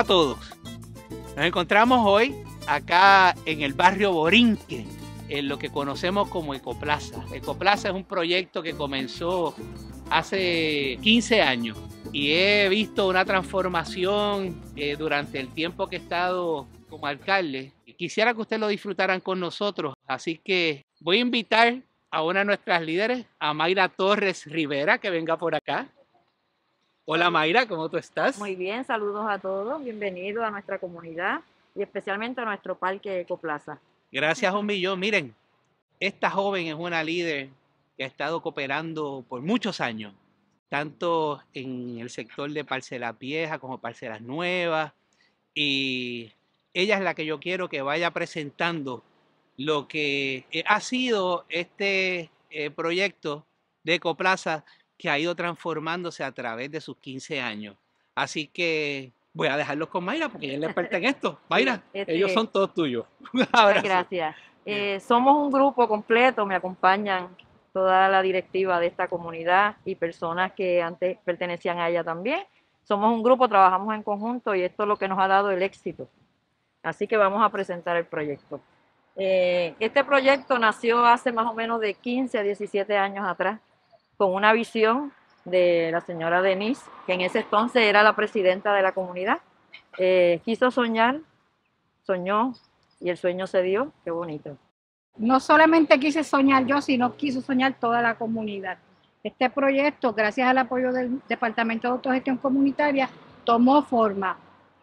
a todos. Nos encontramos hoy acá en el barrio Borinque, en lo que conocemos como Ecoplaza. Ecoplaza es un proyecto que comenzó hace 15 años y he visto una transformación eh, durante el tiempo que he estado como alcalde. quisiera que ustedes lo disfrutaran con nosotros, así que voy a invitar a una de nuestras líderes, a Mayra Torres Rivera, que venga por acá. Hola Mayra, ¿cómo tú estás? Muy bien, saludos a todos, bienvenidos a nuestra comunidad y especialmente a nuestro parque Ecoplaza. Gracias un millón, miren, esta joven es una líder que ha estado cooperando por muchos años, tanto en el sector de parcelas viejas como parcelas nuevas. Y ella es la que yo quiero que vaya presentando lo que eh, ha sido este eh, proyecto de Ecoplaza que ha ido transformándose a través de sus 15 años. Así que voy a dejarlos con Mayra porque él es esto. Mayra, ellos este son todos tuyos. Gracias. Eh, somos un grupo completo, me acompañan toda la directiva de esta comunidad y personas que antes pertenecían a ella también. Somos un grupo, trabajamos en conjunto y esto es lo que nos ha dado el éxito. Así que vamos a presentar el proyecto. Eh, este proyecto nació hace más o menos de 15 a 17 años atrás con una visión de la señora Denise, que en ese entonces era la presidenta de la comunidad. Eh, quiso soñar, soñó y el sueño se dio, qué bonito. No solamente quise soñar yo, sino quiso soñar toda la comunidad. Este proyecto, gracias al apoyo del Departamento de Autogestión Comunitaria, tomó forma.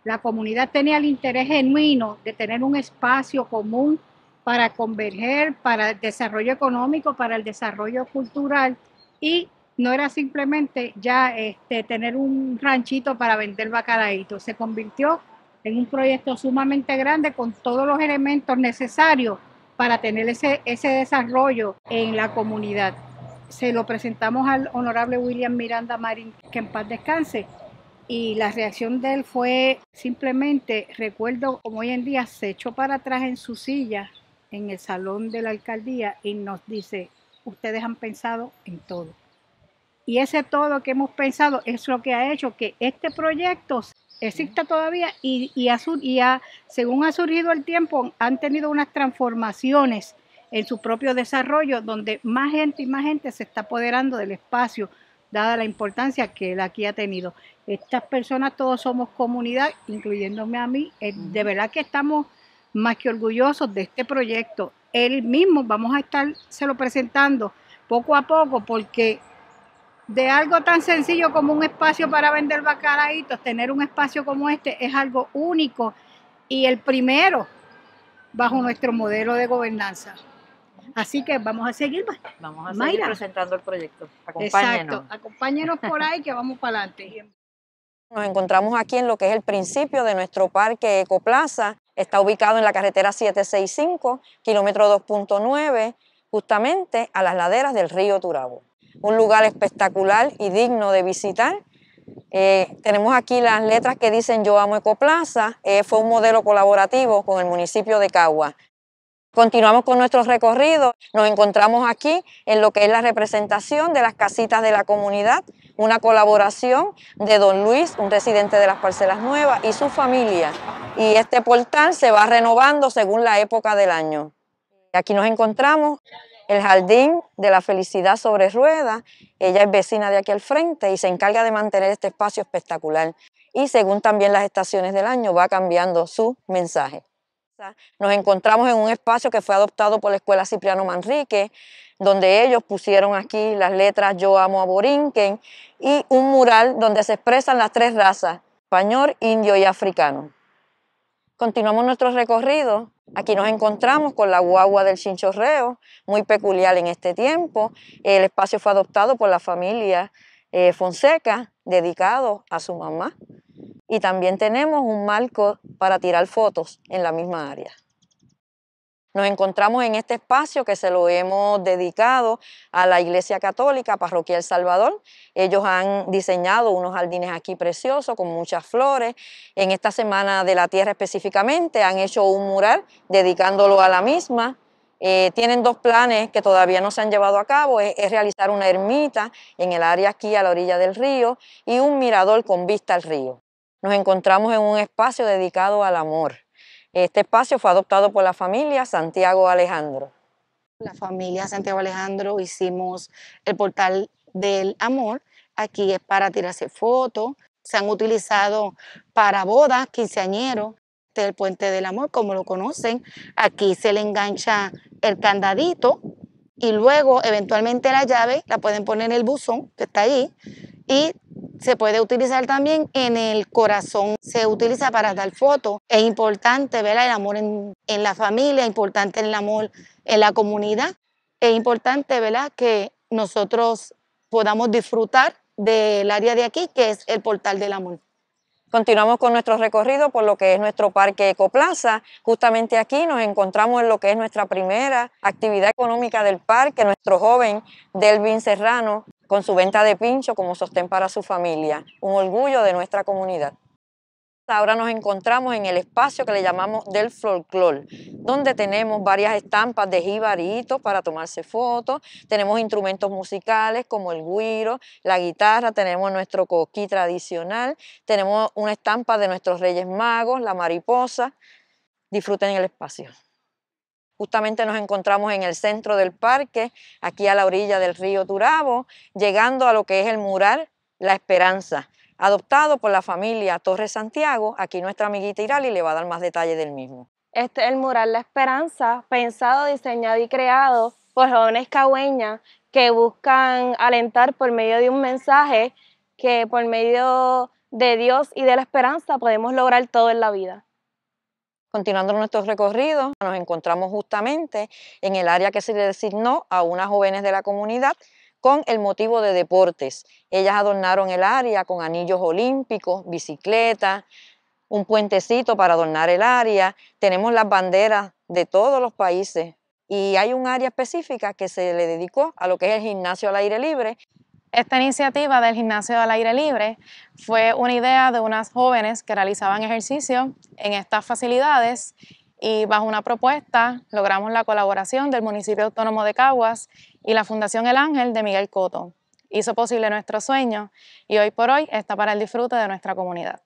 La comunidad tenía el interés genuino de tener un espacio común para converger, para el desarrollo económico, para el desarrollo cultural y no era simplemente ya este, tener un ranchito para vender bacalaíto, se convirtió en un proyecto sumamente grande con todos los elementos necesarios para tener ese, ese desarrollo en la comunidad. Se lo presentamos al honorable William Miranda Marín, que en paz descanse, y la reacción de él fue simplemente, recuerdo como hoy en día se echó para atrás en su silla en el salón de la alcaldía y nos dice, ustedes han pensado en todo. Y ese todo que hemos pensado es lo que ha hecho que este proyecto exista todavía y, ha, según ha surgido el tiempo, han tenido unas transformaciones en su propio desarrollo, donde más gente y más gente se está apoderando del espacio, dada la importancia que él aquí ha tenido. Estas personas todos somos comunidad, incluyéndome a mí. Eh, de verdad que estamos más que orgullosos de este proyecto él mismo. Vamos a estar se lo presentando poco a poco porque de algo tan sencillo como un espacio para vender bacalaitos, tener un espacio como este es algo único y el primero bajo nuestro modelo de gobernanza. Así que vamos a seguir. Vamos seguir presentando el proyecto. Exacto. Acompáñenos por ahí que vamos para adelante. Nos encontramos aquí en lo que es el principio de nuestro parque Ecoplaza Está ubicado en la carretera 765, kilómetro 2.9, justamente a las laderas del río Turabo. Un lugar espectacular y digno de visitar. Eh, tenemos aquí las letras que dicen Yo Amo Ecoplaza. Eh, fue un modelo colaborativo con el municipio de Cagua. Continuamos con nuestro recorrido. Nos encontramos aquí en lo que es la representación de las casitas de la comunidad una colaboración de don Luis, un residente de las parcelas nuevas, y su familia. Y este portal se va renovando según la época del año. Aquí nos encontramos el Jardín de la Felicidad sobre ruedas. Ella es vecina de aquí al frente y se encarga de mantener este espacio espectacular. Y según también las estaciones del año va cambiando su mensaje. Nos encontramos en un espacio que fue adoptado por la Escuela Cipriano Manrique, donde ellos pusieron aquí las letras Yo amo a Borinquen y un mural donde se expresan las tres razas, español, indio y africano. Continuamos nuestro recorrido. Aquí nos encontramos con la guagua del chinchorreo, muy peculiar en este tiempo. El espacio fue adoptado por la familia eh, Fonseca, dedicado a su mamá y también tenemos un marco para tirar fotos en la misma área. Nos encontramos en este espacio que se lo hemos dedicado a la Iglesia Católica Parroquial Salvador. Ellos han diseñado unos jardines aquí preciosos con muchas flores. En esta Semana de la Tierra específicamente han hecho un mural dedicándolo a la misma. Eh, tienen dos planes que todavía no se han llevado a cabo, es, realizar una ermita en el área aquí a la orilla del río y un mirador con vista al río nos encontramos en un espacio dedicado al amor. Este espacio fue adoptado por la familia Santiago Alejandro. La familia Santiago Alejandro hicimos el portal del amor. Aquí es para tirarse fotos. Se han utilizado para bodas, quinceañeros. Este el puente del amor, como lo conocen. Aquí se le engancha el candadito y luego eventualmente la llave la pueden poner en el buzón que está ahí. y se puede utilizar también en el corazón, se utiliza para dar fotos. Es importante, ver El amor en, la familia, es importante el amor en la comunidad. Es importante, Que nosotros podamos disfrutar del área de aquí, que es el portal del amor. Continuamos con nuestro recorrido por lo que es nuestro parque Ecoplaza. Justamente aquí nos encontramos en lo que es nuestra primera actividad económica del parque, nuestro joven Delvin Serrano, con su venta de pincho como sostén para su familia, un orgullo de nuestra comunidad. Ahora nos encontramos en el espacio que le llamamos del folclore, donde tenemos varias estampas de jibaritos para tomarse fotos, tenemos instrumentos musicales como el guiro, la guitarra, tenemos nuestro coquí tradicional, tenemos una estampa de nuestros reyes magos, la mariposa. Disfruten el espacio. Justamente nos encontramos en el centro del parque, aquí a la orilla del río Durabo, llegando a lo que es el mural La Esperanza, adoptado por la familia Torres Santiago. Aquí nuestra amiguita Irali le va a dar más detalle del mismo. Este es el mural La Esperanza, pensado, diseñado y creado por jóvenes cagüeñas que buscan alentar por medio de un mensaje que por medio de Dios y de la esperanza podemos lograr todo en la vida. Continuando nuestro recorrido nos encontramos justamente en el área que se le designó a unas jóvenes de la comunidad con el motivo de deportes. Ellas adornaron el área con anillos olímpicos, bicicletas, un puentecito para adornar el área. Tenemos las banderas de todos los países y hay un área específica que se le dedicó a lo que es el gimnasio al aire libre. Esta iniciativa del gimnasio al aire libre fue una idea de unas jóvenes que realizaban ejercicio en estas facilidades y bajo una propuesta logramos la colaboración del municipio autónomo de Caguas y la Fundación El Ángel de Miguel Coto. Hizo posible nuestro sueño y hoy por hoy está para el disfrute de nuestra comunidad.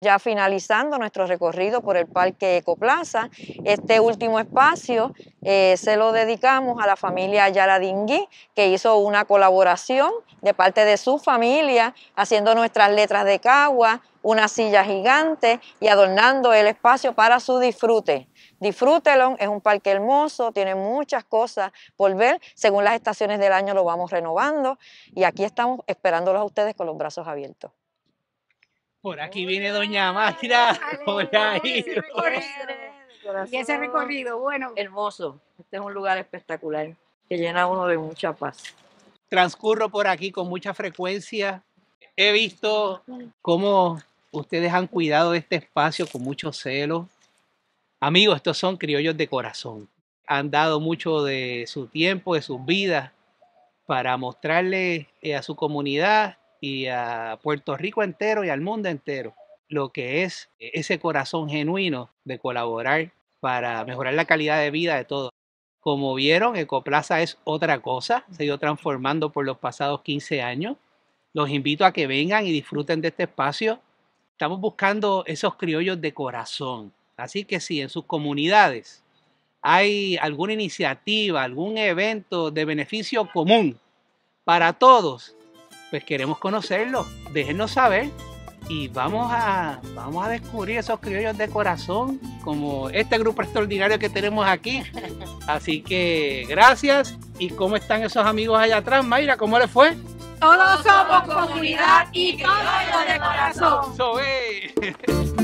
Ya finalizando nuestro recorrido por el Parque Ecoplaza, este último espacio eh, se lo dedicamos a la familia Yaradingui, que hizo una colaboración de parte de su familia, haciendo nuestras letras de cagua, una silla gigante y adornando el espacio para su disfrute. Disfrútelo, es un parque hermoso, tiene muchas cosas por ver. Según las estaciones del año lo vamos renovando y aquí estamos esperándolos a ustedes con los brazos abiertos. Por aquí viene Doña Mayra. ahí. Y ese recorrido, bueno. Hermoso. Este es un lugar espectacular que llena uno de mucha paz. Transcurro por aquí con mucha frecuencia. He visto cómo ustedes han cuidado este espacio con mucho celo. Amigos, estos son criollos de corazón. Han dado mucho de su tiempo, de sus vidas, para mostrarle eh, a su comunidad y a Puerto Rico entero y al mundo entero lo que es ese corazón genuino de colaborar para mejorar la calidad de vida de todos. Como vieron, Ecoplaza es otra cosa, se ha ido transformando por los pasados 15 años. Los invito a que vengan y disfruten de este espacio. Estamos buscando esos criollos de corazón. Así que si en sus comunidades hay alguna iniciativa, algún evento de beneficio común para todos, pues queremos conocerlo, Déjenos saber y vamos a, vamos a descubrir esos criollos de corazón, como este grupo extraordinario que tenemos aquí. Así que gracias. ¿Y cómo están esos amigos allá atrás, Mayra? ¿Cómo les fue? Todos somos comunidad y criollos de corazón.